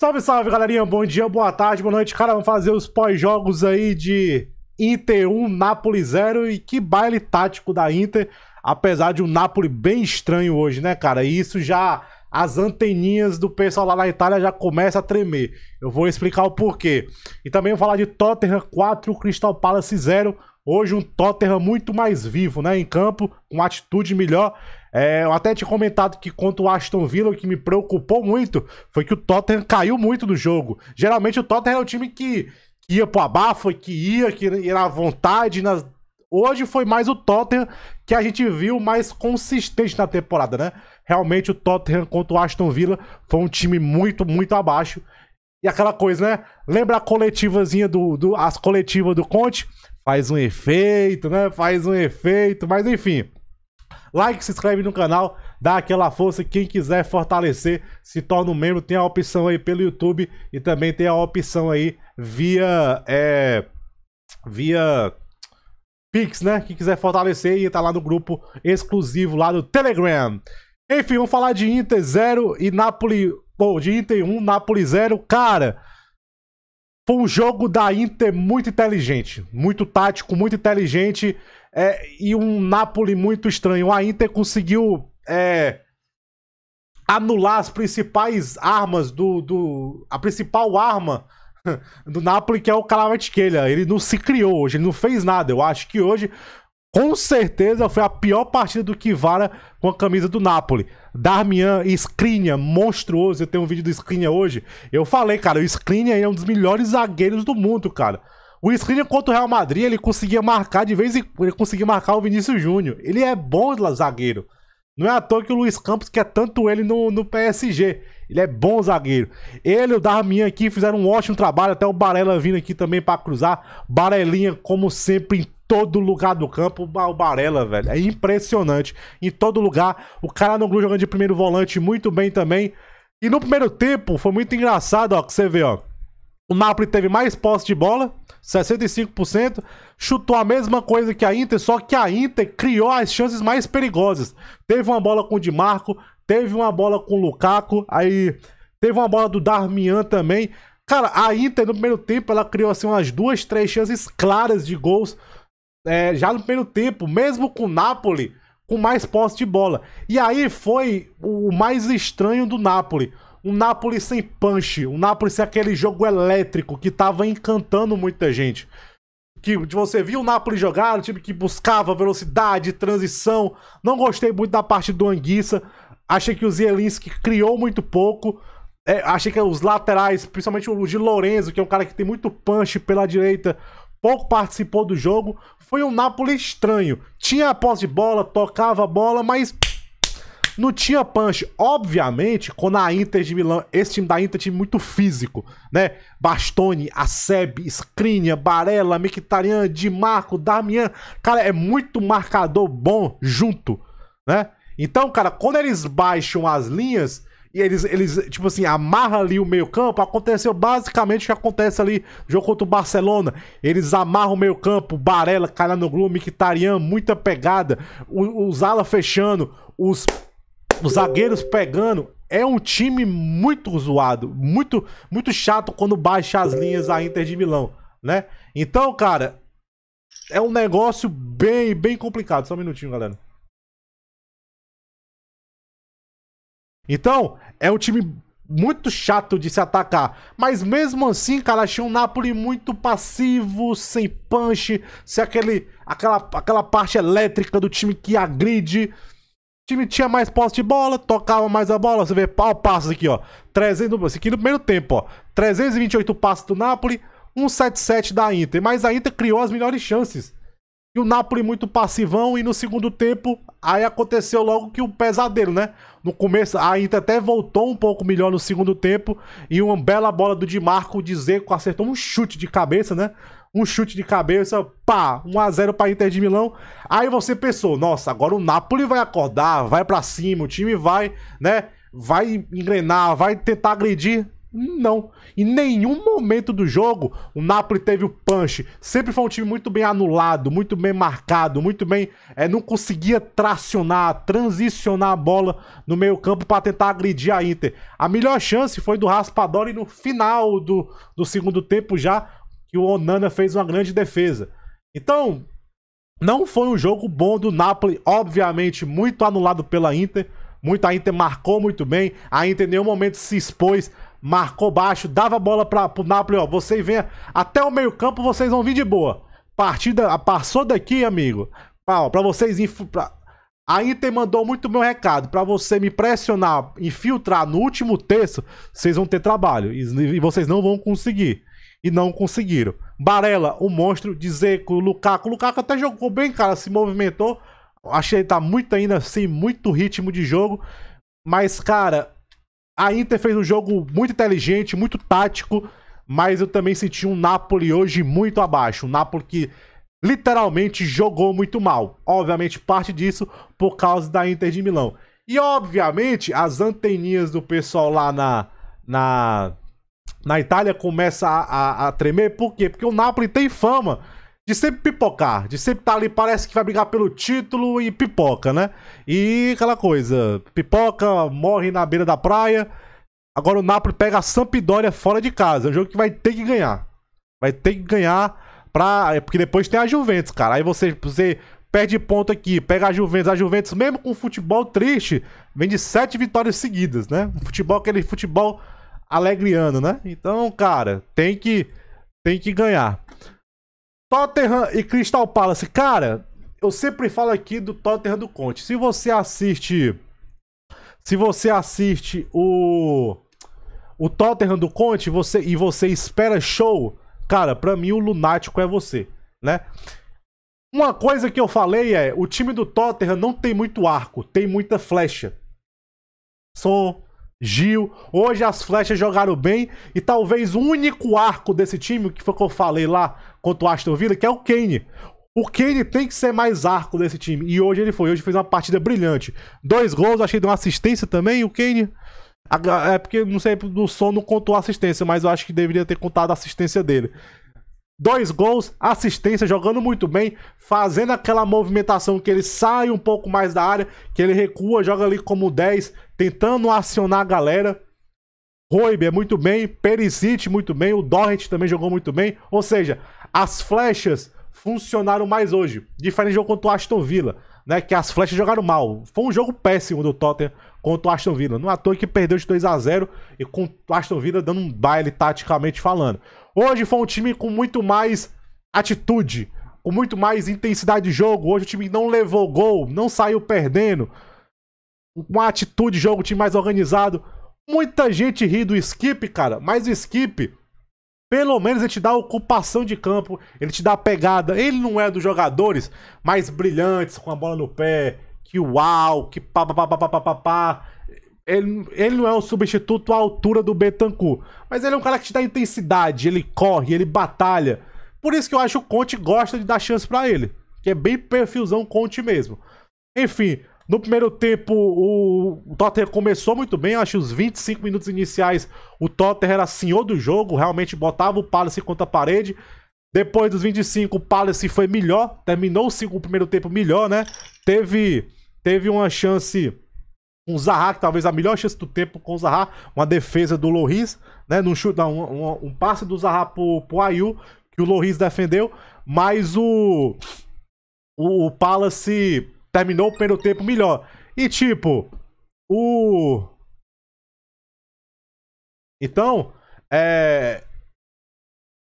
Salve, salve, galerinha. Bom dia, boa tarde, boa noite. Cara, vamos fazer os pós-jogos aí de Inter 1, Napoli 0 e que baile tático da Inter, apesar de um Napoli bem estranho hoje, né, cara? E isso já as anteninhas do pessoal lá na Itália já começa a tremer. Eu vou explicar o porquê. E também vou falar de Tottenham 4, Crystal Palace 0. Hoje um Tottenham muito mais vivo, né, em campo, com atitude melhor é, eu até tinha comentado que quanto o Aston Villa, o que me preocupou muito foi que o Tottenham caiu muito do jogo. Geralmente o Tottenham é o time que, que ia pro abafo, que ia, que ia à vontade, nas, Hoje foi mais o Tottenham que a gente viu mais consistente na temporada, né? Realmente o Tottenham contra o Aston Villa foi um time muito, muito abaixo. E aquela coisa, né? Lembra a coletivazinha do, do as coletivas do Conte? Faz um efeito, né? Faz um efeito, mas enfim. Like, se inscreve no canal, dá aquela força. Quem quiser fortalecer, se torna um membro. Tem a opção aí pelo YouTube e também tem a opção aí via. É, via. Pix, né? Quem quiser fortalecer e entrar lá no grupo exclusivo lá do Telegram. Enfim, vamos falar de Inter 0 e Napoli. Bom, de Inter 1, Napoli 0. Cara, foi um jogo da Inter muito inteligente, muito tático, muito inteligente é, e um Napoli muito estranho. A Inter conseguiu é, anular as principais armas do, do. A principal arma do Napoli, que é o Calavatichelha. Ele não se criou hoje, ele não fez nada. Eu acho que hoje com certeza foi a pior partida do Kivara com a camisa do Napoli. Darmian e Skriniar, monstruoso. Eu tenho um vídeo do Skriniar hoje. Eu falei, cara, o Skriniar é um dos melhores zagueiros do mundo, cara. O Skriniar contra o Real Madrid, ele conseguia marcar de vez em quando, ele conseguia marcar o Vinícius Júnior. Ele é bom zagueiro. Não é à toa que o Luiz Campos quer tanto ele no, no PSG. Ele é bom zagueiro. Ele e o Darminha aqui fizeram um ótimo trabalho. Até o Barella vindo aqui também para cruzar. Barelinha, como sempre, todo lugar do campo, o Barella, velho. É impressionante. Em todo lugar. O cara no Glu jogando de primeiro volante muito bem também. E no primeiro tempo, foi muito engraçado, ó, que você vê, ó. O Napoli teve mais posse de bola, 65%, chutou a mesma coisa que a Inter, só que a Inter criou as chances mais perigosas. Teve uma bola com o Di Marco, teve uma bola com o Lukaku, aí teve uma bola do Darmian também. Cara, a Inter no primeiro tempo ela criou assim umas duas, três chances claras de gols, é, já no primeiro tempo, mesmo com o Napoli, com mais posse de bola. E aí foi o mais estranho do Napoli. Um Napoli sem punch, um Napoli sem aquele jogo elétrico que tava encantando muita gente. Que você viu o Napoli jogar, o time que buscava velocidade, transição. Não gostei muito da parte do Anguissa. Achei que o Zielinski criou muito pouco. É, achei que os laterais, principalmente o de Lorenzo, que é um cara que tem muito punch pela direita, pouco participou do jogo. Foi um Napoli estranho. Tinha a posse de bola, tocava a bola, mas não tinha punch. Obviamente, quando a Inter de Milão, esse time da Inter é time muito físico, né? Bastoni, Aceb, Scrinia, Barella, Mkhitaryan, Di Marco, Damian. Cara, é muito marcador bom junto, né? Então, cara, quando eles baixam as linhas, e eles, eles, tipo assim, amarra ali o meio-campo. Aconteceu basicamente o que acontece ali jogo contra o Barcelona. Eles amarram o meio-campo, Barella, Kalanoglu, Mkhitaryan, muita pegada. Os ala fechando, os, os zagueiros pegando é um time muito zoado, muito muito chato quando baixa as linhas a Inter de Milão, né? Então, cara, é um negócio bem bem complicado. Só um minutinho, galera. Então, é um time muito chato de se atacar. Mas mesmo assim, cara, achei um Napoli muito passivo, sem punch, sem aquele, aquela, aquela parte elétrica do time que agride. O time tinha mais posse de bola, tocava mais a bola. Você vê, pau passos aqui, ó. 300, esse aqui no primeiro tempo, ó. 328 passos do Napoli, 177 da Inter. Mas a Inter criou as melhores chances. E o Napoli muito passivão. E no segundo tempo, aí aconteceu logo que o um pesadelo, né? No começo, a Inter até voltou um pouco melhor no segundo tempo. E uma bela bola do Di Marco, o Zeco, acertou um chute de cabeça, né? Um chute de cabeça, pá, 1x0 pra Inter de Milão. Aí você pensou, nossa, agora o Napoli vai acordar, vai para cima, o time vai, né? Vai engrenar, vai tentar agredir. Não. Em nenhum momento do jogo o Napoli teve o punch. Sempre foi um time muito bem anulado, muito bem marcado, muito bem. É, não conseguia tracionar, transicionar a bola no meio-campo para tentar agredir a Inter. A melhor chance foi do Raspadori no final do, do segundo tempo, já que o Onana fez uma grande defesa. Então, não foi um jogo bom do Napoli, obviamente muito anulado pela Inter. Muito a Inter marcou muito bem, a Inter em nenhum momento se expôs marcou baixo, dava a bola para o Napoli, ó, vocês vêm até o meio campo, vocês vão vir de boa. Partida passou daqui, amigo. Ah, para vocês pra... a Inter mandou muito meu recado, para você me pressionar, infiltrar no último terço, vocês vão ter trabalho e, e vocês não vão conseguir. E não conseguiram. Barella, o monstro, dizer que o Lukaku, o Lukaku até jogou bem, cara, se movimentou. Achei que ele tá muito ainda assim, muito ritmo de jogo. Mas, cara, a Inter fez um jogo muito inteligente, muito tático, mas eu também senti um Napoli hoje muito abaixo. Um Napoli que literalmente jogou muito mal. Obviamente, parte disso por causa da Inter de Milão. E, obviamente, as anteninhas do pessoal lá na, na, na Itália começam a, a, a tremer. Por quê? Porque o Napoli tem fama de sempre pipocar, de sempre estar tá ali, parece que vai brigar pelo título e pipoca, né? E aquela coisa, pipoca, morre na beira da praia. Agora o Napoli pega a Sampdoria fora de casa, é um jogo que vai ter que ganhar. Vai ter que ganhar pra... É, porque depois tem a Juventus, cara. Aí você, você perde ponto aqui, pega a Juventus. A Juventus, mesmo com futebol triste, vem de sete vitórias seguidas, né? futebol, aquele futebol alegriano, né? Então, cara, tem que, tem que ganhar. Tottenham e Crystal Palace. Cara, eu sempre falo aqui do Tottenham do Conte. Se você assiste. Se você assiste o. O Tottenham do Conte você, e você espera show, cara, pra mim o lunático é você, né? Uma coisa que eu falei é: o time do Tottenham não tem muito arco, tem muita flecha. São Gil. Hoje as flechas jogaram bem e talvez o único arco desse time, que foi o que eu falei lá contra o Aston Villa, que é o Kane. O Kane tem que ser mais arco desse time. E hoje ele foi. Hoje fez uma partida brilhante. Dois gols, achei de uma assistência também, o Kane. É porque, não sei, do som não contou assistência, mas eu acho que deveria ter contado a assistência dele. Dois gols, assistência, jogando muito bem, fazendo aquela movimentação que ele sai um pouco mais da área, que ele recua, joga ali como 10, tentando acionar a galera. Roiber é muito bem, Perisic muito bem, o Dorrit também jogou muito bem. Ou seja, as flechas funcionaram mais hoje, diferente do jogo contra o Aston Villa, né, que as flechas jogaram mal. Foi um jogo péssimo do Tottenham contra o Aston Villa. Não à toa que perdeu de 2 a 0 e com o Aston Villa dando um baile taticamente falando. Hoje foi um time com muito mais atitude, com muito mais intensidade de jogo. Hoje o time não levou gol, não saiu perdendo. Com atitude de jogo, time mais organizado. Muita gente ri do skip, cara, mas o skip, pelo menos ele te dá ocupação de campo, ele te dá pegada. Ele não é dos jogadores mais brilhantes, com a bola no pé, que uau, que pá, pá, pá, pá, pá, pá, pá, pá. Ele, ele não é um substituto à altura do Betancourt, mas ele é um cara que te dá intensidade, ele corre, ele batalha. Por isso que eu acho que o Conte gosta de dar chance para ele, que é bem perfilzão Conte mesmo. Enfim, no primeiro tempo o Totter começou muito bem, eu acho que os 25 minutos iniciais o Totter era senhor do jogo, realmente botava o Palace contra a parede. Depois dos 25, o Palace foi melhor, terminou o primeiro tempo melhor, né? Teve, teve uma chance um Zaha, que talvez a melhor chance do tempo com o Zaha, uma defesa do Loris, né? Num chute, não, um, um, passe do Zaha pro, pro Ayu, que o Loris defendeu, mas o, o, o Palace terminou o primeiro tempo melhor. E tipo, o. Então, é.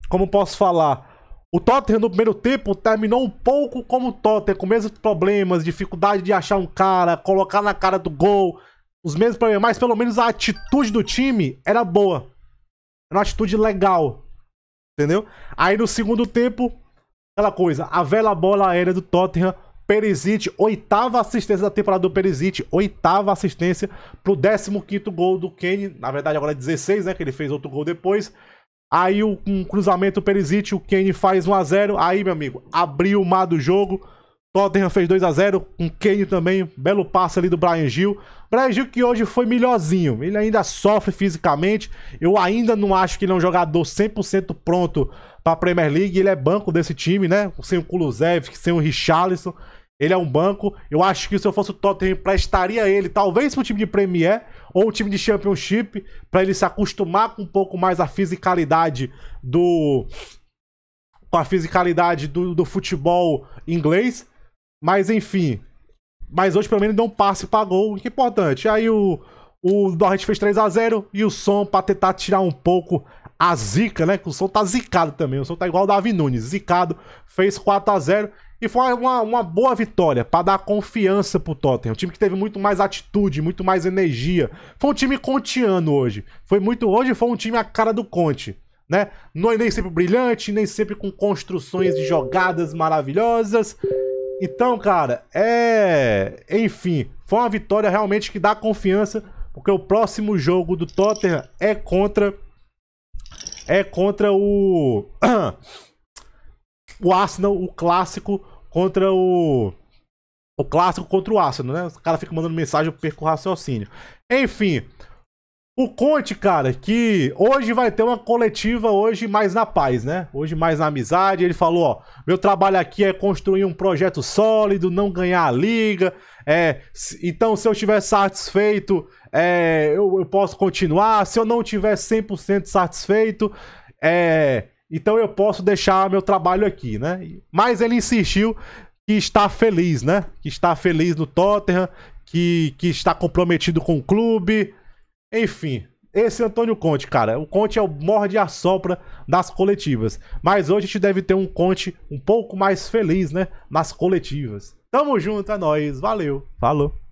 Como posso falar? O Tottenham no primeiro tempo terminou um pouco como o Tottenham, com os mesmos problemas, dificuldade de achar um cara, colocar na cara do gol, os mesmos problemas, mas pelo menos a atitude do time era boa. Era uma atitude legal. Entendeu? Aí no segundo tempo, aquela coisa, a vela bola aérea do Tottenham, Perisic, oitava assistência da temporada do Perisic, oitava assistência pro 15 quinto gol do Kane, na verdade agora é 16, né, que ele fez outro gol depois. Aí um, cruzamento Perisic, o Kane faz 1 a 0. Aí, meu amigo, abriu o mar do jogo. Tottenham fez 2 a 0 com Kane também, belo passe ali do Brian Gil. Brian Gil que hoje foi melhorzinho, ele ainda sofre fisicamente. Eu ainda não acho que ele é um jogador 100% pronto para a Premier League, ele é banco desse time, né? Sem o Kulusevski, sem o Richarlison. Ele é um banco. Eu acho que se eu fosse o Tottenham, prestaria ele, talvez para um time de Premier ou um time de Championship, para ele se acostumar com um pouco mais a fisicalidade do. com a fisicalidade do, do futebol inglês. Mas enfim. Mas hoje, pelo menos, deu um passe para gol, que é importante. Aí o, o Dorrit fez 3 a 0 e o som para tentar tirar um pouco a zica, né? o som tá zicado também. O som tá igual o Davi Nunes, zicado. Fez 4 a 0 e foi uma, uma boa vitória para dar confiança pro Tottenham. Um time que teve muito mais atitude, muito mais energia. Foi um time contiano hoje. Foi muito hoje, foi um time à cara do Conte. Né? Não, é nem sempre brilhante, nem sempre com construções de jogadas maravilhosas. Então, cara, é. Enfim, foi uma vitória realmente que dá confiança, porque o próximo jogo do Tottenham é contra. É contra o. o Arsenal, o clássico contra o. O clássico contra o Arsenal, né? Os caras ficam mandando mensagem, eu perco o raciocínio. Enfim, o Conte, cara, que hoje vai ter uma coletiva, hoje mais na paz, né? Hoje mais na amizade. Ele falou: ó, meu trabalho aqui é construir um projeto sólido, não ganhar a liga. É, então, se eu estiver satisfeito, é, eu, eu, posso continuar. Se eu não estiver 100% satisfeito, é, então eu posso deixar meu trabalho aqui, né? Mas ele insistiu que está feliz, né? Que está feliz no Tottenham, que, que está comprometido com o clube. Enfim, esse é Antônio Conte, cara. O Conte é o morde a sopra das coletivas. Mas hoje a gente deve ter um Conte um pouco mais feliz, né? Nas coletivas. Tamo junto, é nóis. Valeu. Falou.